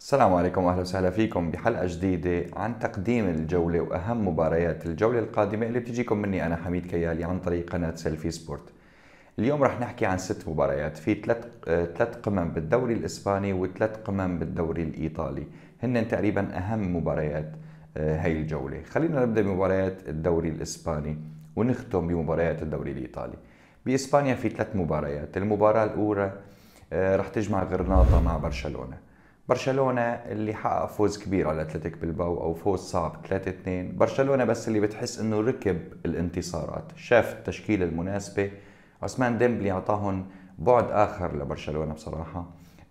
السلام عليكم واهلا وسهلا فيكم بحلقه جديده عن تقديم الجوله واهم مباريات الجوله القادمه اللي بتجيكم مني انا حميد كيالي عن طريق قناه سيلفي سبورت. اليوم رح نحكي عن ست مباريات في ثلاث آه، ثلاث قمم بالدوري الاسباني وثلاث قمم بالدوري الايطالي، هن تقريبا اهم مباريات آه، هاي الجوله. خلينا نبدا بمباريات الدوري الاسباني ونختم بمباريات الدوري الايطالي. باسبانيا في ثلاث مباريات، المباراه الاولى آه، رح تجمع غرناطه مع برشلونه. برشلونه اللي حقق فوز كبير على اتلتيك بلباو او فوز صعب 3-2 برشلونه بس اللي بتحس انه ركب الانتصارات شاف التشكيله المناسبه عثمان ديمبلي اعطاهم بعد اخر لبرشلونه بصراحه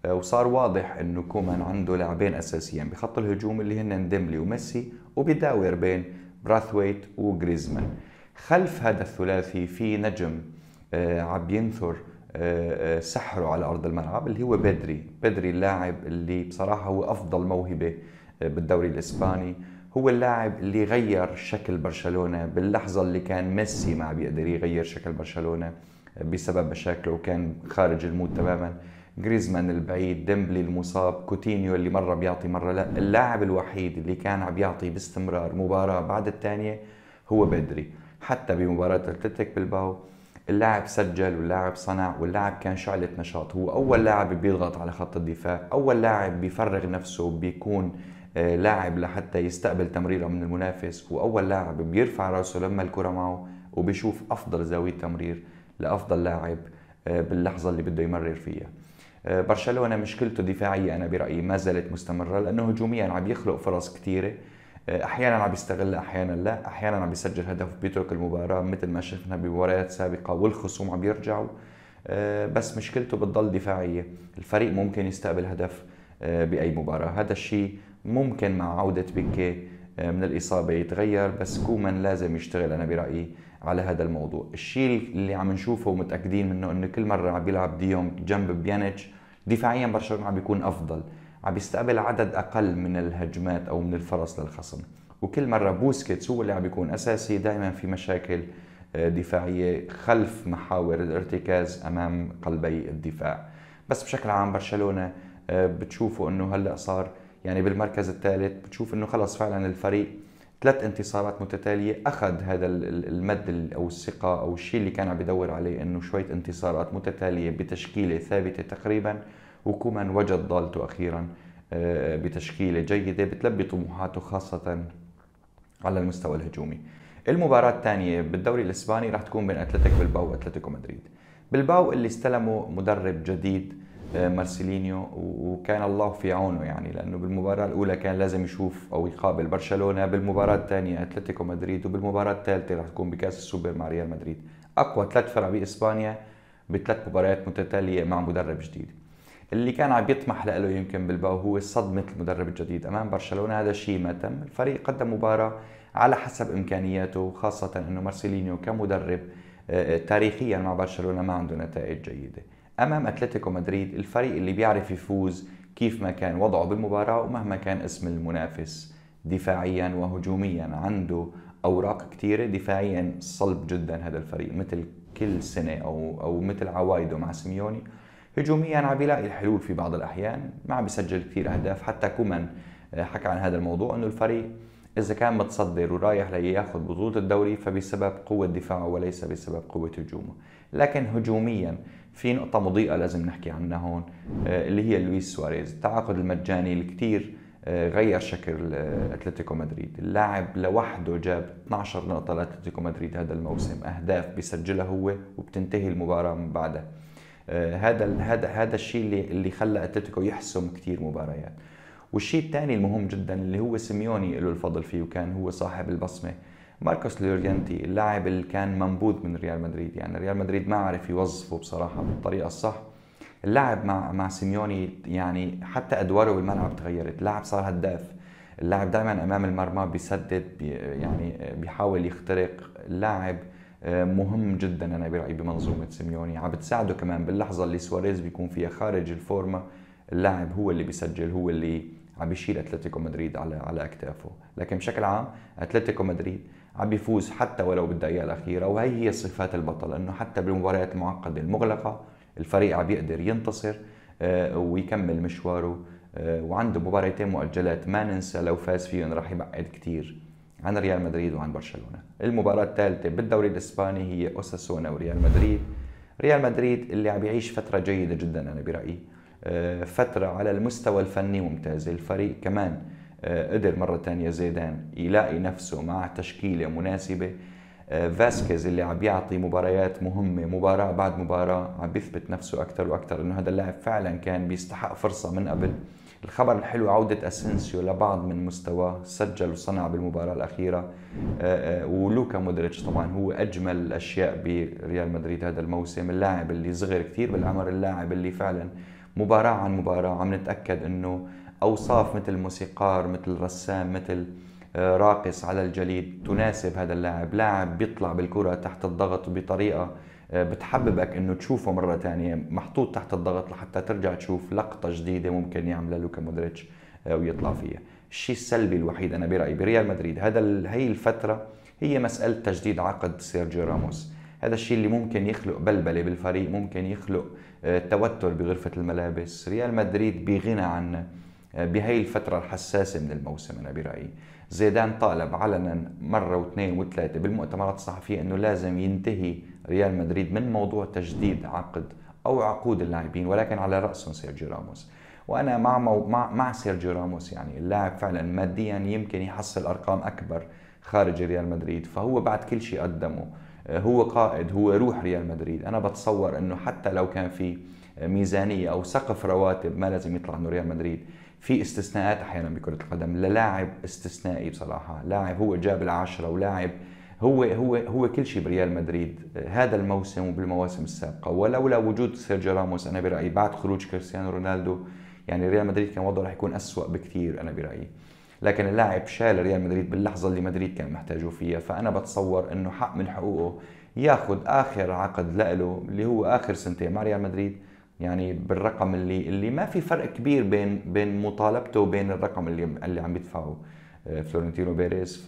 آه، وصار واضح انه كومان عنده لاعبين اساسيين بخط الهجوم اللي هن ديمبلي وميسي وبيداور بين براثويت وجريزمان خلف هذا الثلاثي في نجم آه، عم ينثر آه، آه، سحره على ارض الملعب اللي هو بدري بدري اللاعب اللي بصراحه هو افضل موهبه آه، بالدوري الاسباني هو اللاعب اللي غير شكل برشلونه باللحظه اللي كان ميسي ما بيقدر يغير شكل برشلونه بسبب مشاكله وكان خارج المود تماما جريزمان البعيد ديمبلي المصاب كوتينيو اللي مره بيعطي مره لا اللاعب الوحيد اللي كان عم يعطي باستمرار مباراه بعد الثانيه هو بدري حتى بمباراه اتلتيك بالباو اللاعب سجل واللاعب صنع واللاعب كان شعلة نشاط هو أول لاعب بيضغط على خط الدفاع أول لاعب بيفرغ نفسه بيكون آه، لاعب لحتى يستقبل تمريره من المنافس وأول لاعب بيرفع راسه لما الكرة معه وبيشوف أفضل زاوية تمرير لأفضل لاعب آه، باللحظة اللي بده يمرر فيها آه، برشلونة مشكلته دفاعية أنا برأيي ما زالت مستمرة لأنه هجوميا عم يخلق فرص كثيرة احيانا عم بيستغلها احيانا لا احيانا عم بيسجل هدف بيترك المباراه مثل ما شفنا بمباريات سابقه والخصوم عم بيرجعوا آه، بس مشكلته بتضل دفاعيه الفريق ممكن يستقبل هدف آه، باي مباراه هذا الشيء ممكن مع عوده بيكي آه، من الإصابة يتغير بس كومان لازم يشتغل أنا برأيي على هذا الموضوع الشيء اللي عم نشوفه ومتأكدين منه أنه كل مرة عم بيلعب ديونج جنب بيانيتش دفاعيا برشلونة عم بيكون أفضل عم يستقبل عدد اقل من الهجمات او من الفرص للخصم وكل مره بوسكيتس هو اللي عم بيكون اساسي دائما في مشاكل آه، دفاعيه خلف محاور الارتكاز امام قلبي الدفاع بس بشكل عام برشلونه آه، بتشوفوا انه هلا صار يعني بالمركز الثالث بتشوف انه خلص فعلا الفريق ثلاث انتصارات متتاليه اخذ هذا المد او الثقه او الشيء اللي كان عم بدور عليه انه شويه انتصارات متتاليه بتشكيله ثابته تقريبا وكومان وجد ضالته أخيرا آه، بتشكيلة جيدة بتلبي طموحاته خاصة على المستوى الهجومي المباراة الثانية بالدوري الإسباني راح تكون بين أتلتيك بالباو وأتلتيكو مدريد بالباو اللي استلمه مدرب جديد آه، مارسيلينيو وكان الله في عونه يعني لانه بالمباراه الاولى كان لازم يشوف او يقابل برشلونه بالمباراه الثانيه اتلتيكو مدريد وبالمباراه الثالثه رح تكون بكاس السوبر مع ريال مدريد اقوى ثلاث فرق باسبانيا بثلاث مباريات متتاليه مع مدرب جديد اللي كان عم يطمح له يمكن بلباو هو صدمه المدرب الجديد امام برشلونه هذا الشيء ما تم الفريق قدم مباراه على حسب امكانياته خاصه انه مارسيلينيو كمدرب آه، آه، تاريخيا مع برشلونه ما عنده نتائج جيده امام اتلتيكو مدريد الفريق اللي بيعرف يفوز كيف ما كان وضعه بالمباراه ومهما كان اسم المنافس دفاعيا وهجوميا عنده اوراق كثيره دفاعيا صلب جدا هذا الفريق مثل كل سنه او او مثل عوايده مع سيميوني هجوميا عم بيلاقي الحلول في بعض الأحيان ما عم بيسجل كثير أهداف حتى كومان حكى عن هذا الموضوع أنه الفريق إذا كان متصدر ورايح لياخذ بطولة الدوري فبسبب قوة دفاعه وليس بسبب قوة هجومه لكن هجوميا في نقطة مضيئة لازم نحكي عنها هون آه، اللي هي لويس سواريز التعاقد المجاني اللي كثير آه، غير شكل آه، اتلتيكو مدريد اللاعب لوحده جاب 12 نقطة لاتلتيكو مدريد هذا الموسم أهداف بيسجلها هو وبتنتهي المباراة من بعدها آه، هذا هذا هذا الشيء اللي اللي خلى اتلتيكو يحسم كثير مباريات والشيء الثاني المهم جدا اللي هو سيميوني له الفضل فيه وكان هو صاحب البصمه ماركوس لورينتي اللاعب اللي كان منبوذ من ريال مدريد يعني ريال مدريد ما عرف يوظفه بصراحه بالطريقه الصح اللعب مع مع سيميوني يعني حتى ادواره بالملعب تغيرت اللاعب صار هداف اللاعب دائما امام المرمى بيسدد بي يعني بيحاول يخترق اللاعب مهم جدا انا برايي بمنظومه سيميوني عم بتساعده كمان باللحظه اللي سواريز بيكون فيها خارج الفورما اللاعب هو اللي بيسجل هو اللي عم بيشيل اتلتيكو مدريد على على اكتافه لكن بشكل عام اتلتيكو مدريد عم بيفوز حتى ولو بالدقيقه الاخيره وهي هي صفات البطل انه حتى بالمباريات المعقده المغلقه الفريق عم بيقدر ينتصر آه، ويكمل مشواره آه، وعنده مباراتين مؤجلات ما ننسى لو فاز فيهم راح يبعد كثير عن ريال مدريد وعن برشلونه المباراه الثالثه بالدوري الاسباني هي اوساسونا وريال مدريد ريال مدريد اللي عم يعيش فتره جيده جدا انا برايي آه، فترة على المستوى الفني ممتازة الفريق كمان آه، قدر مرة ثانية زيدان يلاقي نفسه مع تشكيلة مناسبة آه، فاسكيز اللي عم يعطي مباريات مهمة مباراة بعد مباراة عم بيثبت نفسه أكثر وأكثر إنه هذا اللاعب فعلا كان بيستحق فرصة من قبل الخبر الحلو عودة أسنسيو لبعض من مستواه سجل وصنع بالمباراة الأخيرة آه، آه، ولوكا مودريتش طبعا هو أجمل الأشياء بريال مدريد هذا الموسم اللاعب اللي صغير كثير بالعمر اللاعب اللي فعلا مباراة عن مباراة عم نتأكد أنه أوصاف مثل موسيقار مثل رسام مثل آه، راقص على الجليد تناسب هذا اللاعب لاعب بيطلع بالكرة تحت الضغط بطريقة آه، بتحببك انه تشوفه مره ثانيه محطوط تحت الضغط لحتى ترجع تشوف لقطه جديده ممكن يعملها لوكا مودريتش آه، ويطلع فيها الشيء السلبي الوحيد انا برايي بريال مدريد هذا هي الفتره هي مساله تجديد عقد سيرجيو راموس هذا الشيء اللي ممكن يخلق بلبله بالفريق ممكن يخلق آه، توتر بغرفه الملابس ريال مدريد بغنى عن بهي الفتره الحساسه من الموسم انا برايي زيدان طالب علنا مرة واثنين وثلاثة بالمؤتمرات الصحفية أنه لازم ينتهي ريال مدريد من موضوع تجديد عقد أو عقود اللاعبين ولكن على رأسهم سيرجيو راموس وأنا مع, مو... مع, مع سيرجيو راموس يعني اللاعب فعلا ماديا يمكن يحصل أرقام أكبر خارج ريال مدريد فهو بعد كل شيء قدمه آه، هو قائد هو روح ريال مدريد أنا بتصور أنه حتى لو كان في ميزانية أو سقف رواتب ما لازم يطلع من ريال مدريد في استثناءات احيانا بكره القدم للاعب استثنائي بصراحه لاعب هو جاب العشرة ولاعب هو هو هو كل شيء بريال مدريد هذا الموسم وبالمواسم السابقه ولولا وجود سيرجيو راموس انا برايي بعد خروج كريستيانو رونالدو يعني ريال مدريد كان وضعه رح يكون أسوأ بكثير انا برايي لكن اللاعب شال ريال مدريد باللحظه اللي مدريد كان محتاجه فيها فانا بتصور انه حق من حقوقه ياخذ اخر عقد له اللي هو اخر سنتين مع ريال مدريد يعني بالرقم اللي اللي ما في فرق كبير بين بين مطالبته وبين الرقم اللي اللي عم يدفعه آه، فلورنتينو بيريز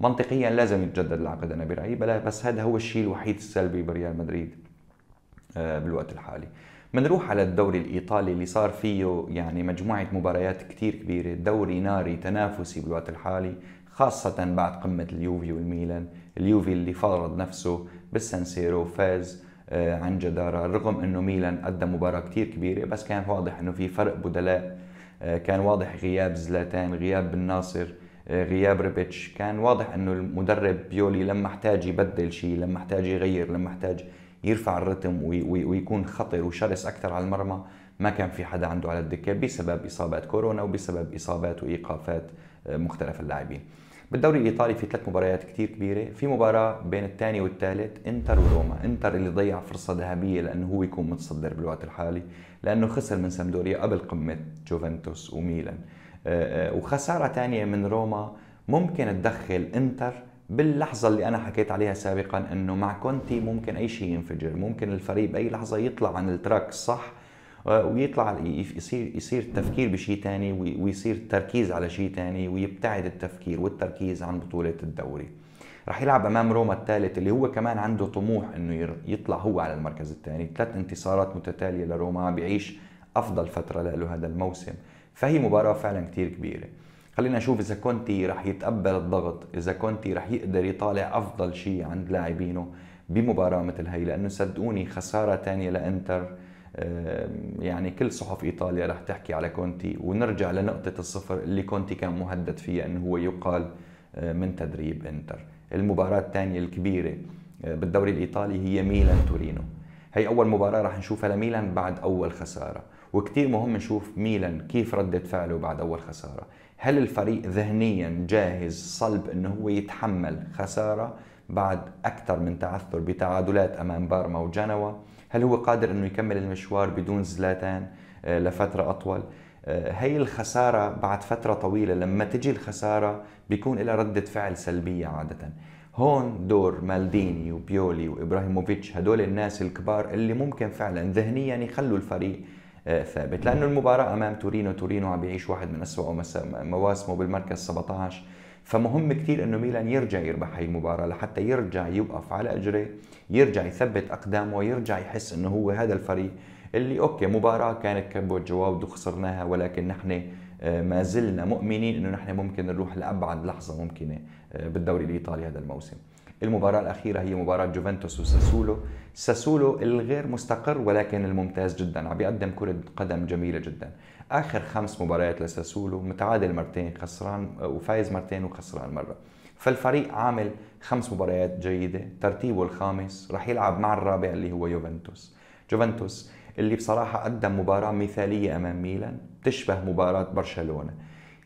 فمنطقيا لازم يتجدد العقد انا برايي بس هذا هو الشيء الوحيد السلبي بريال مدريد آه، بالوقت الحالي بنروح على الدوري الايطالي اللي صار فيه يعني مجموعه مباريات كثير كبيره دوري ناري تنافسي بالوقت الحالي خاصه بعد قمه اليوفي والميلان اليوفي اللي فرض نفسه بالسانسيرو فاز آه، عن جدارة رغم أنه ميلان أدى مباراة كتير كبيرة بس كان واضح أنه في فرق بدلاء آه، كان واضح غياب زلاتان غياب بن ناصر آه، غياب ريبيتش كان واضح أنه المدرب بيولي لما احتاج يبدل شيء لما احتاج يغير لما احتاج يرفع الرتم ويكون خطر وشرس أكثر على المرمى ما كان في حدا عنده على الدكة بسبب إصابات كورونا وبسبب إصابات وإيقافات مختلف اللاعبين بالدوري الايطالي في ثلاث مباريات كثير كبيره في مباراه بين الثاني والثالث انتر وروما انتر اللي ضيع فرصه ذهبيه لانه هو يكون متصدر بالوقت الحالي لانه خسر من سامدوريا قبل قمه جوفنتوس وميلان آه، آه، وخساره ثانيه من روما ممكن تدخل انتر باللحظه اللي انا حكيت عليها سابقا انه مع كونتي ممكن اي شيء ينفجر ممكن الفريق باي لحظه يطلع عن التراك الصح آه، ويطلع يصير يصير التفكير بشيء ثاني ويصير التركيز على شيء ثاني ويبتعد التفكير والتركيز عن بطوله الدوري رح يلعب امام روما الثالث اللي هو كمان عنده طموح انه يطلع هو على المركز الثاني ثلاث انتصارات متتاليه لروما بيعيش افضل فتره له هذا الموسم فهي مباراه فعلا كثير كبيره خلينا نشوف اذا كونتي رح يتقبل الضغط اذا كونتي رح يقدر يطالع افضل شيء عند لاعبينه بمباراه مثل هي لانه صدقوني خساره ثانيه لانتر يعني كل صحف ايطاليا رح تحكي على كونتي ونرجع لنقطه الصفر اللي كونتي كان مهدد فيها انه هو يقال آه، من تدريب انتر المباراه الثانيه الكبيره آه، بالدوري الايطالي هي ميلان تورينو هي اول مباراه رح نشوفها لميلان بعد اول خساره وكتير مهم نشوف ميلان كيف ردة فعله بعد أول خسارة هل الفريق ذهنيا جاهز صلب أنه هو يتحمل خسارة بعد أكثر من تعثر بتعادلات أمام بارما وجنوا هل هو قادر انه يكمل المشوار بدون زلاتان آه، لفتره اطول آه، هي الخسارة بعد فترة طويلة لما تجي الخسارة بيكون لها ردة فعل سلبية عادة هون دور مالديني وبيولي وإبراهيموفيتش هدول الناس الكبار اللي ممكن فعلا ذهنيا يخلوا الفريق آه، ثابت لأنه المباراة أمام تورينو تورينو عم بيعيش واحد من أسوأ مواسمه بالمركز 17 فمهم كثير انه ميلان يرجع يربح هي المباراه لحتى يرجع يوقف على اجره يرجع يثبت اقدامه يرجع يحس انه هو هذا الفريق اللي اوكي مباراه كانت كب وجواب وخسرناها ولكن نحن آه، ما زلنا مؤمنين انه نحن ممكن نروح لابعد لحظه ممكنه آه، بالدوري الايطالي هذا الموسم المباراة الأخيرة هي مباراة جوفنتوس وساسولو ساسولو الغير مستقر ولكن الممتاز جدا عم بيقدم كرة قدم جميلة جدا اخر خمس مباريات لساسولو متعادل مرتين خسران آه، وفايز مرتين وخسران مره فالفريق عامل خمس مباريات جيدة ترتيبه الخامس رح يلعب مع الرابع اللي هو يوفنتوس يوفنتوس اللي بصراحة قدم مباراة مثالية أمام ميلان تشبه مباراة برشلونة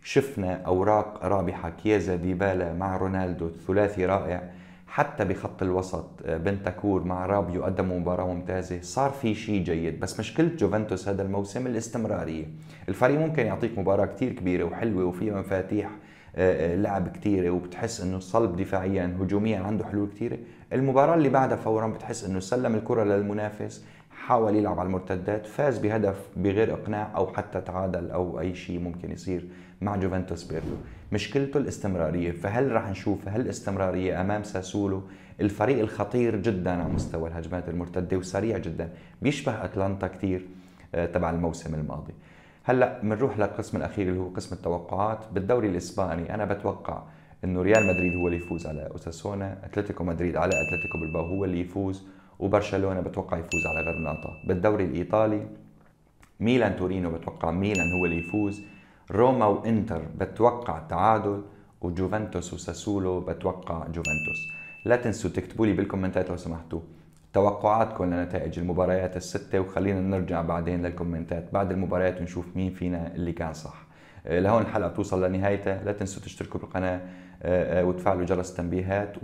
شفنا أوراق رابحة كيازا ديبالا مع رونالدو ثلاثي رائع حتى بخط الوسط آه، بنتاكور مع رابيو قدموا مباراة ممتازة صار في شيء جيد بس مشكلة جوفنتوس هذا الموسم الاستمرارية الفريق ممكن يعطيك مباراة كتير كبيرة وحلوة وفيها مفاتيح آه، آه، لعب كتيرة وبتحس انه صلب دفاعيا هجوميا عنده حلول كتيرة المباراة اللي بعدها فورا بتحس انه سلم الكرة للمنافس حاول يلعب على المرتدات فاز بهدف بغير اقناع او حتى تعادل او اي شيء ممكن يصير مع جوفنتوس بيرلو مشكلته الاستمراريه فهل راح نشوف هالاستمراريه امام ساسولو الفريق الخطير جدا على مستوى الهجمات المرتده وسريع جدا بيشبه اتلانتا كثير آه، تبع الموسم الماضي هلا بنروح للقسم الاخير اللي هو قسم التوقعات بالدوري الاسباني انا بتوقع انه ريال مدريد هو اللي يفوز على اوساسونا اتلتيكو مدريد على اتلتيكو بالباو هو اللي يفوز وبرشلونه بتوقع يفوز على غرناطه بالدوري الايطالي ميلان تورينو بتوقع ميلان هو اللي يفوز روما وانتر بتوقع تعادل وجوفنتوس وساسولو بتوقع جوفنتوس لا تنسوا تكتبوا لي بالكومنتات لو سمحتوا توقعاتكم لنتائج المباريات الستة وخلينا نرجع بعدين للكومنتات بعد المباريات ونشوف مين فينا اللي كان صح لهون الحلقه بتوصل لنهايتها لا تنسوا تشتركوا بالقناه آه، آه، وتفعلوا جرس التنبيهات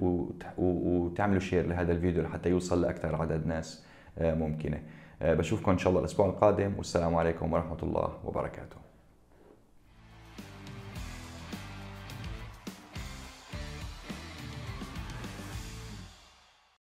وتعملوا شير لهذا الفيديو لحتى يوصل لاكثر عدد ناس آه، ممكنه بشوفكم ان شاء الله الاسبوع القادم والسلام عليكم ورحمه الله وبركاته